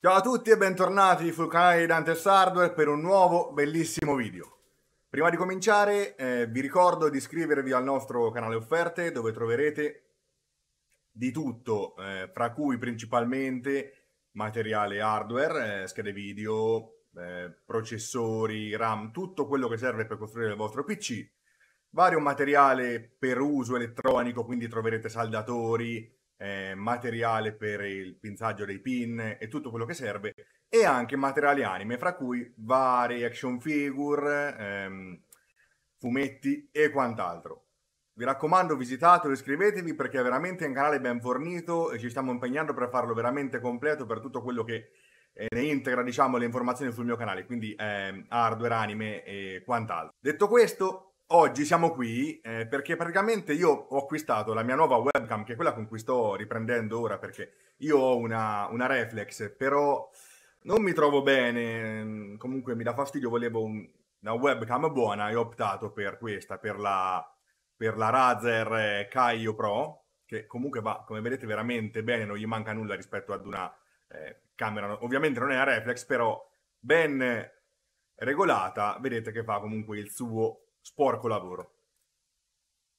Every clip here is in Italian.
Ciao a tutti e bentornati sul canale di Dantes Hardware per un nuovo bellissimo video. Prima di cominciare eh, vi ricordo di iscrivervi al nostro canale offerte dove troverete di tutto, eh, fra cui principalmente materiale hardware, eh, schede video, eh, processori, RAM, tutto quello che serve per costruire il vostro PC, vario materiale per uso elettronico, quindi troverete saldatori, eh, materiale per il pinzaggio dei pin e tutto quello che serve, e anche materiali anime, fra cui vari action figure, ehm, fumetti e quant'altro. Vi raccomando, visitatelo, iscrivetevi perché è veramente un canale ben fornito e ci stiamo impegnando per farlo veramente completo per tutto quello che eh, ne integra diciamo le informazioni sul mio canale, quindi ehm, hardware, anime e quant'altro. Detto questo, oggi siamo qui eh, perché praticamente io ho acquistato la mia nuova webcam, che è quella con cui sto riprendendo ora, perché io ho una, una reflex, però non mi trovo bene, comunque mi dà fastidio, volevo un, una webcam buona e ho optato per questa, per la, per la Razer Caio eh, Pro, che comunque va, come vedete, veramente bene, non gli manca nulla rispetto ad una eh, camera, ovviamente non è una reflex, però ben regolata, vedete che fa comunque il suo sporco lavoro.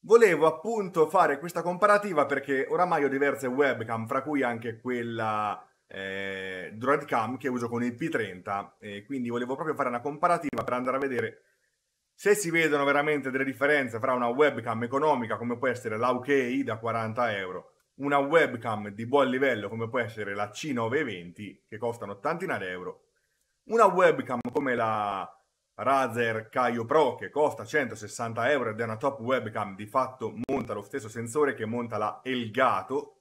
Volevo appunto fare questa comparativa perché oramai ho diverse webcam, fra cui anche quella eh, Droidcam che uso con il P30, e quindi volevo proprio fare una comparativa per andare a vedere se si vedono veramente delle differenze fra una webcam economica come può essere la UKI da 40 euro, una webcam di buon livello come può essere la C920 che costano ottantina d'euro, una webcam come la Razer Caio Pro che costa 160 euro ed è una top webcam, di fatto monta lo stesso sensore che monta la Elgato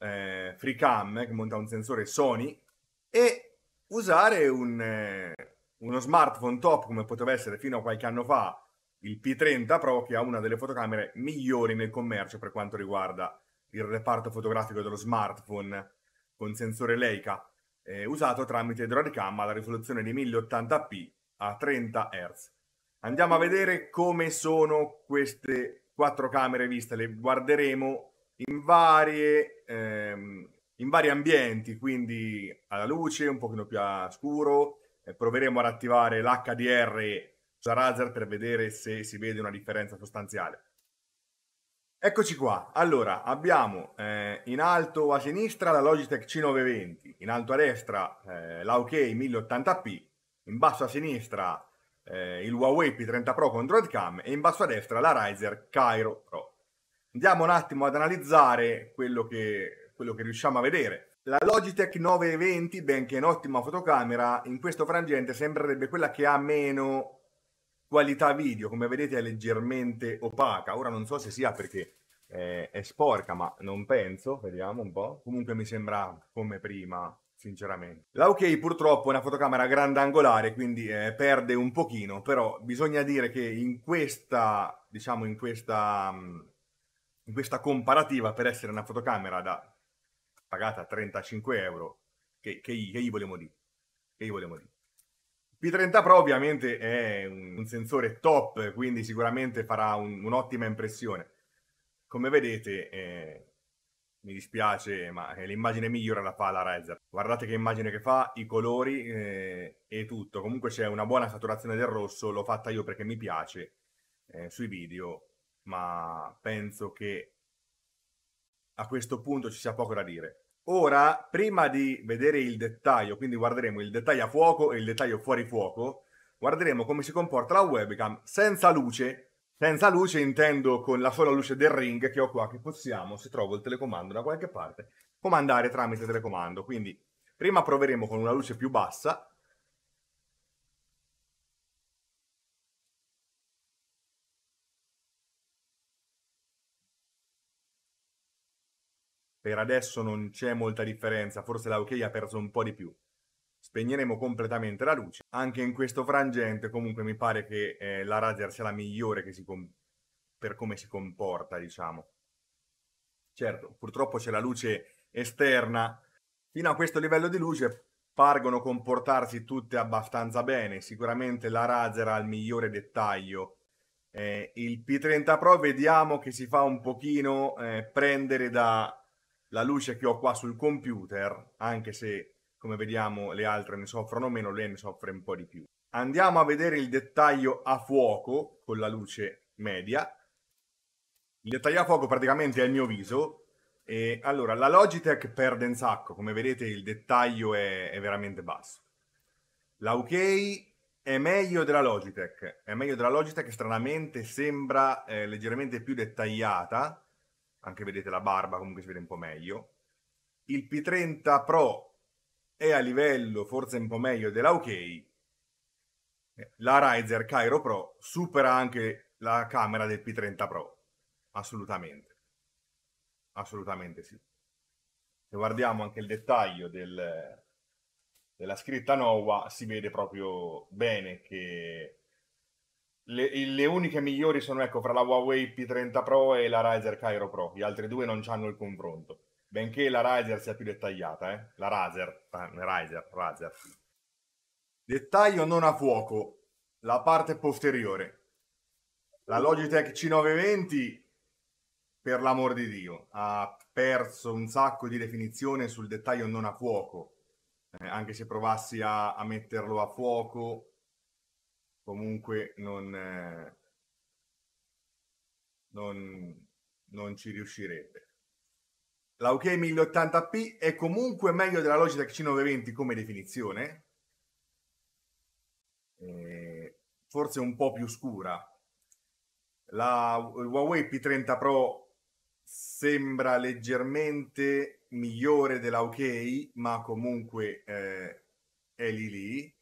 eh, FreeCam eh, che monta un sensore Sony e usare un, eh, uno smartphone top come poteva essere fino a qualche anno fa il P30 Pro che ha una delle fotocamere migliori nel commercio per quanto riguarda il reparto fotografico dello smartphone con sensore Leica eh, usato tramite Drawcam alla risoluzione di 1080p a 30 Hz. Andiamo a vedere come sono queste quattro camere viste, le guarderemo in, varie, ehm, in vari ambienti, quindi alla luce, un pochino più a scuro, eh, proveremo ad attivare l'HDR su Razer per vedere se si vede una differenza sostanziale. Eccoci qua, allora abbiamo eh, in alto a sinistra la Logitech C920, in alto a destra eh, la OK 1080p in basso a sinistra eh, il Huawei P30 Pro con Cam e in basso a destra la Riser Cairo Pro. Andiamo un attimo ad analizzare quello che, quello che riusciamo a vedere. La Logitech 920, benché un'ottima fotocamera, in questo frangente sembrerebbe quella che ha meno qualità video, come vedete è leggermente opaca. Ora non so se sia perché eh, è sporca, ma non penso, vediamo un po'. Comunque mi sembra come prima sinceramente. La OK purtroppo è una fotocamera grandangolare, quindi eh, perde un pochino, però bisogna dire che in questa, diciamo, in questa, mm, in questa comparativa, per essere una fotocamera da pagata 35 euro, che, che, che gli vogliamo dire? Che gli volevo dire? P30 Pro ovviamente è un sensore top, quindi sicuramente farà un, un'ottima impressione. Come vedete, eh, mi dispiace, ma eh, l'immagine migliore la fa la Razer. Guardate che immagine che fa, i colori eh, e tutto. Comunque c'è una buona saturazione del rosso, l'ho fatta io perché mi piace eh, sui video, ma penso che a questo punto ci sia poco da dire. Ora, prima di vedere il dettaglio, quindi guarderemo il dettaglio a fuoco e il dettaglio fuori fuoco, guarderemo come si comporta la webcam senza luce senza luce intendo con la sola luce del ring che ho qua, che possiamo, se trovo il telecomando da qualche parte, comandare tramite telecomando. Quindi prima proveremo con una luce più bassa. Per adesso non c'è molta differenza, forse la OK ha perso un po' di più spegneremo completamente la luce. Anche in questo frangente comunque mi pare che eh, la Razer sia la migliore com- per come si comporta, diciamo. Certo, purtroppo c'è la luce esterna. Fino a questo livello di luce pargono comportarsi tutte abbastanza bene. Sicuramente la Razer ha il migliore dettaglio. Eh, il P30 Pro vediamo che si fa un pochino eh, prendere dalla luce che ho qua sul computer, anche se come vediamo le altre ne soffrono meno, lei ne soffre un po' di più. Andiamo a vedere il dettaglio a fuoco con la luce media. Il dettaglio a fuoco praticamente è il mio viso. E allora, la Logitech perde un sacco, come vedete il dettaglio è, è veramente basso. La UK è meglio della Logitech, è meglio della Logitech, stranamente sembra eh, leggermente più dettagliata, anche vedete la barba comunque si vede un po' meglio. Il P30 Pro è a livello forse un po' meglio della OK, la Riser Cairo Pro supera anche la camera del P30 Pro, assolutamente, assolutamente sì. Se guardiamo anche il dettaglio del, della scritta Nova si vede proprio bene che le, le, uniche migliori sono ecco fra la Huawei P30 Pro e la Riser Cairo Pro, gli altri due non hanno il confronto benché la Riser sia più dettagliata, eh? la Razer, ah, Riser, Razer. Dettaglio non a fuoco, la parte posteriore. La Logitech C920, per l'amor di Dio, ha perso un sacco di definizione sul dettaglio non a fuoco. Eh, anche se provassi a, a, metterlo a fuoco, comunque non, eh, non, non ci riuscirebbe la UK 1080p è comunque meglio della Logitech C920 come definizione, eh, forse un po' più scura. La Huawei P30 Pro sembra leggermente migliore della OK, ma comunque eh, è lì lì.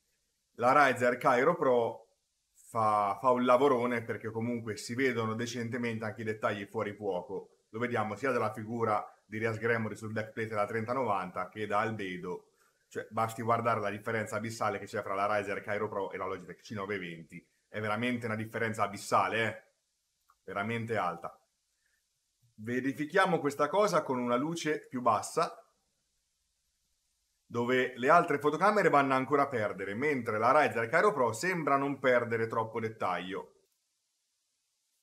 La Razer Cairo Pro fa, fa un lavorone perché comunque si vedono decentemente anche i dettagli fuori fuoco. Lo vediamo sia dalla figura di Rias Gremory sul deck plate della 3090 che da Albedo, cioè basti guardare la differenza abissale che c'è fra la Riser Cairo Pro e la Logitech C920, è veramente una differenza abissale, eh? veramente alta. Verifichiamo questa cosa con una luce più bassa, dove le altre fotocamere vanno ancora a perdere, mentre la Riser Cairo Pro sembra non perdere troppo dettaglio.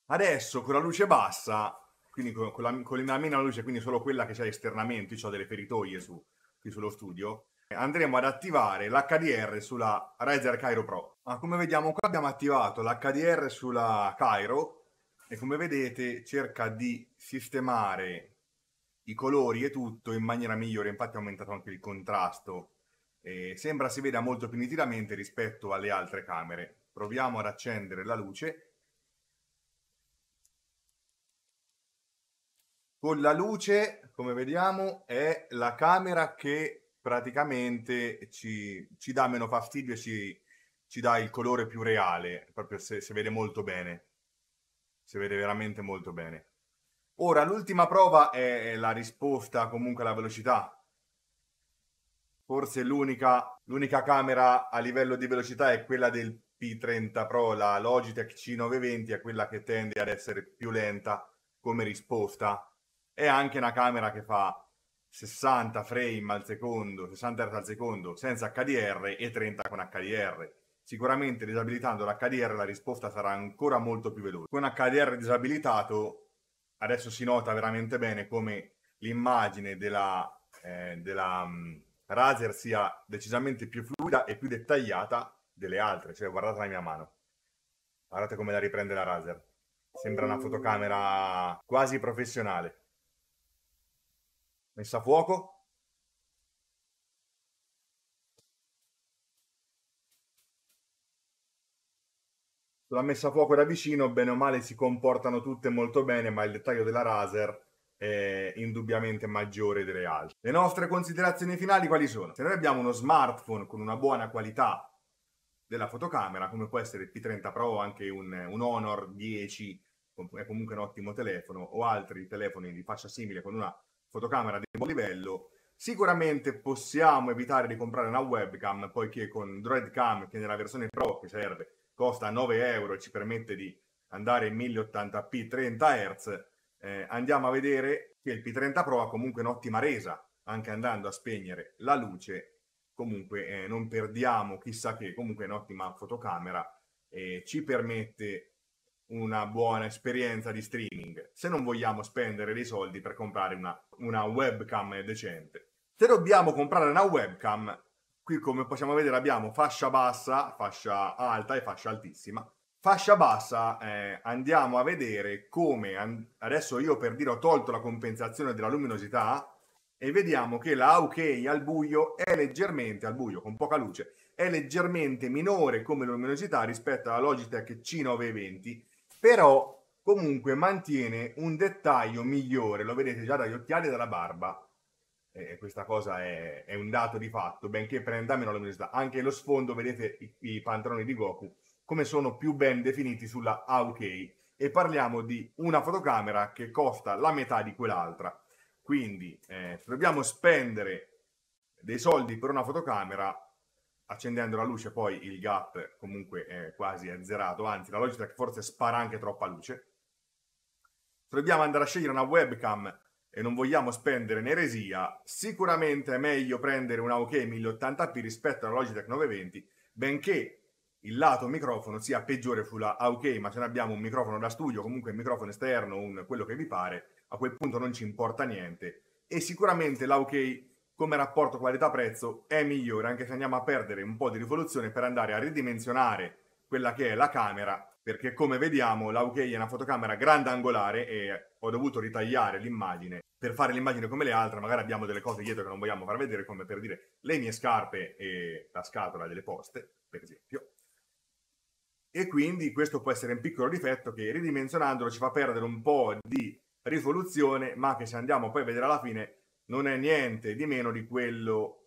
Adesso con la luce bassa quindi con, con, la, con la meno luce, quindi solo quella che c'è esternamente, io ho delle feritoie su, qui sullo studio, andremo ad attivare l'HDR sulla Razer Cairo Pro. Ma come vediamo qua abbiamo attivato l'HDR sulla Cairo e come vedete cerca di sistemare i colori e tutto in maniera migliore, infatti ha aumentato anche il contrasto. E sembra si veda molto più nitidamente rispetto alle altre camere. Proviamo ad accendere la luce Con la luce, come vediamo, è la camera che praticamente ci, ci dà meno fastidio e ci, ci, dà il colore più reale, proprio se, se vede molto bene. Si vede veramente molto bene. Ora, l'ultima prova è la risposta, comunque alla velocità. Forse l'unica, l'unica camera a livello di velocità è quella del P30 Pro, la Logitech C920 è quella che tende ad essere più lenta come risposta è anche una camera che fa 60 frame al secondo, 60 Hz al secondo senza HDR e 30 con HDR. Sicuramente disabilitando l'HDR la risposta sarà ancora molto più veloce. Con HDR disabilitato adesso si nota veramente bene come l'immagine della, eh, della um, Razer sia decisamente più fluida e più dettagliata delle altre. Cioè guardate la mia mano, guardate come la riprende la Razer. Sembra una fotocamera quasi professionale messa a fuoco. La messa a fuoco da vicino, bene o male, si comportano tutte molto bene, ma il dettaglio della Razer è indubbiamente maggiore delle altre. Le nostre considerazioni finali quali sono? Se noi abbiamo uno smartphone con una buona qualità della fotocamera, come può essere il P30 Pro o anche un, un Honor 10, è comunque un ottimo telefono, o altri telefoni di faccia simile con una fotocamera di buon livello, sicuramente possiamo evitare di comprare una webcam, poiché con DroidCam, che nella versione Pro che serve, costa 9 euro e ci permette di andare in 1080p 30 Hz, eh, andiamo a vedere che il P30 Pro ha comunque un'ottima resa, anche andando a spegnere la luce, comunque eh, non perdiamo chissà che, comunque è un'ottima fotocamera, eh, ci permette una buona esperienza di streaming se non vogliamo spendere dei soldi per comprare una, una webcam decente. Se dobbiamo comprare una webcam, qui come possiamo vedere abbiamo fascia bassa, fascia alta e fascia altissima. Fascia bassa eh, andiamo a vedere come, an- adesso io per dire ho tolto la compensazione della luminosità, e vediamo che la OK al buio è leggermente, al buio con poca luce, è leggermente minore come luminosità rispetto alla Logitech C920 però comunque mantiene un dettaglio migliore, lo vedete già dagli occhiali e dalla barba. Eh, questa cosa è, è, un dato di fatto, benché prenda meno la luminosità. Anche lo sfondo, vedete i, i, pantaloni di Goku, come sono più ben definiti sulla AUK. E parliamo di una fotocamera che costa la metà di quell'altra. Quindi, eh, se dobbiamo spendere dei soldi per una fotocamera, accendendo la luce poi il gap comunque è quasi azzerato, anzi la Logitech forse spara anche troppa luce. Se dobbiamo andare a scegliere una webcam e non vogliamo spendere in eresia, sicuramente è meglio prendere una OK 1080p rispetto alla Logitech 920, benché il lato microfono sia peggiore sulla OK, ma se ne abbiamo un microfono da studio, comunque un microfono esterno, un, quello che vi pare, a quel punto non ci importa niente. E sicuramente la OK come rapporto qualità-prezzo è migliore, anche se andiamo a perdere un po' di risoluzione per andare a ridimensionare quella che è la camera, perché come vediamo la UK è una fotocamera grandangolare e ho dovuto ritagliare l'immagine per fare l'immagine come le altre, magari abbiamo delle cose dietro che non vogliamo far vedere, come per dire le mie scarpe e la scatola delle poste, per esempio. E quindi questo può essere un piccolo difetto che ridimensionandolo ci fa perdere un po' di risoluzione, ma che se andiamo poi a vedere alla fine non è niente di meno di quello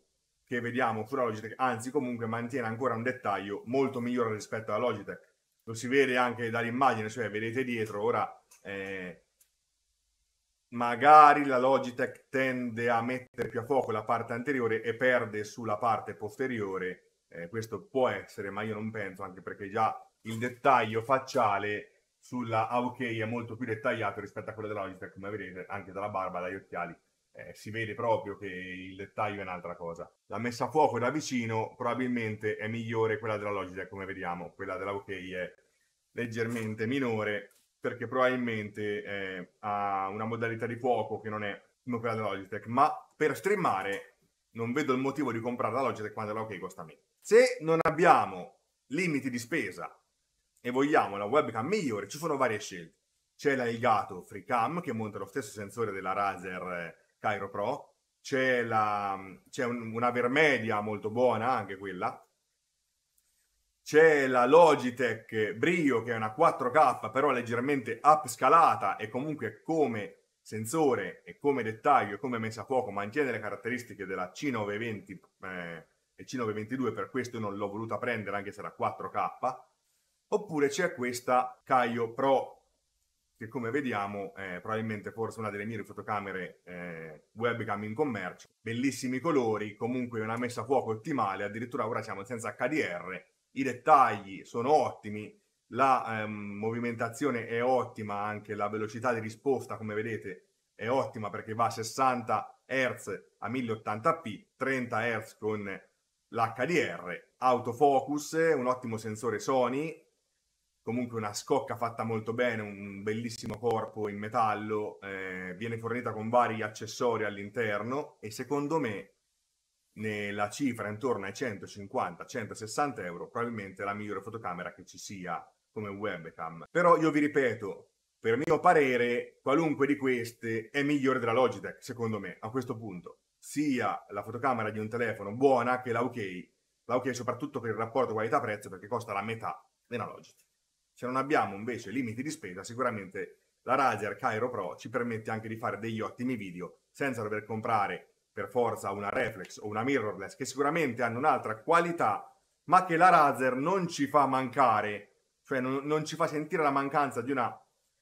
che vediamo fra Logitech, anzi comunque mantiene ancora un dettaglio molto migliore rispetto alla Logitech. Lo si vede anche dall'immagine, cioè vedete dietro, ora eh, magari la Logitech tende a mettere più a fuoco la parte anteriore e perde sulla parte posteriore, eh, questo può essere, ma io non penso, anche perché già il dettaglio facciale sulla AOK è molto più dettagliato rispetto a quello della Logitech, come vedete anche dalla barba, dagli occhiali eh, si vede proprio che il dettaglio è un'altra cosa. La messa a fuoco da vicino probabilmente è migliore quella della Logitech, come vediamo, quella della OK è leggermente minore perché probabilmente eh, ha una modalità di fuoco che non è come quella della Logitech, ma per streamare non vedo il motivo di comprare la Logitech quando la OK costa meno. Se non abbiamo limiti di spesa e vogliamo la webcam migliore, ci sono varie scelte. C'è la Elgato Free Cam che monta lo stesso sensore della Razer eh, Cairo Pro, c'è, la, c'è un, una Vermedia molto buona anche quella, c'è la Logitech Brio che è una 4K però leggermente upscalata e comunque come sensore e come dettaglio e come messa a fuoco mantiene le caratteristiche della C920 eh, e C922 per questo non l'ho voluta prendere anche se era 4K oppure c'è questa Caio Pro che come vediamo è probabilmente forse una delle migliori fotocamere eh, webcam in commercio, bellissimi colori, comunque una messa a fuoco ottimale, addirittura ora siamo senza HDR, i dettagli sono ottimi, la ehm, movimentazione è ottima, anche la velocità di risposta come vedete è ottima perché va a 60 Hz a 1080p, 30 Hz con l'HDR, autofocus, un ottimo sensore Sony, comunque una scocca fatta molto bene, un bellissimo corpo in metallo, eh, viene fornita con vari accessori all'interno e secondo me nella cifra intorno ai 150-160 euro probabilmente la migliore fotocamera che ci sia come webcam. Però io vi ripeto, per mio parere qualunque di queste è migliore della Logitech, secondo me, a questo punto. Sia la fotocamera di un telefono buona che la OK, la OK soprattutto per il rapporto qualità-prezzo perché costa la metà della Logitech. Se non abbiamo invece limiti di spesa, sicuramente la Razer Cairo Pro ci permette anche di fare degli ottimi video senza dover comprare per forza una reflex o una mirrorless che sicuramente hanno un'altra qualità, ma che la Razer non ci fa mancare, cioè non, non ci fa sentire la mancanza di una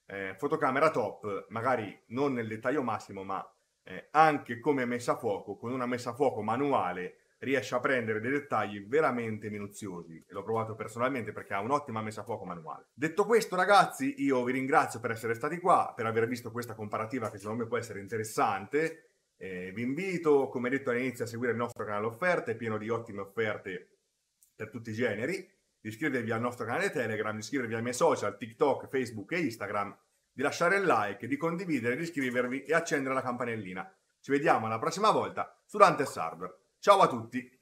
eh, fotocamera top, magari non nel dettaglio massimo, ma eh, anche come messa a fuoco, con una messa a fuoco manuale riesce a prendere dei dettagli veramente minuziosi e l'ho provato personalmente perché ha un'ottima messa a fuoco manuale. Detto questo ragazzi io vi ringrazio per essere stati qua, per aver visto questa comparativa che secondo me può essere interessante. Eh, vi invito, come detto all'inizio, a seguire il nostro canale offerte, pieno di ottime offerte per tutti i generi. Iscrivervi al nostro canale Telegram, iscrivervi ai miei social, TikTok, Facebook e Instagram, di lasciare il like, di condividere, di iscrivervi e accendere la campanellina. Ci vediamo alla prossima volta su Dantes Hardware. Ciao a tutti!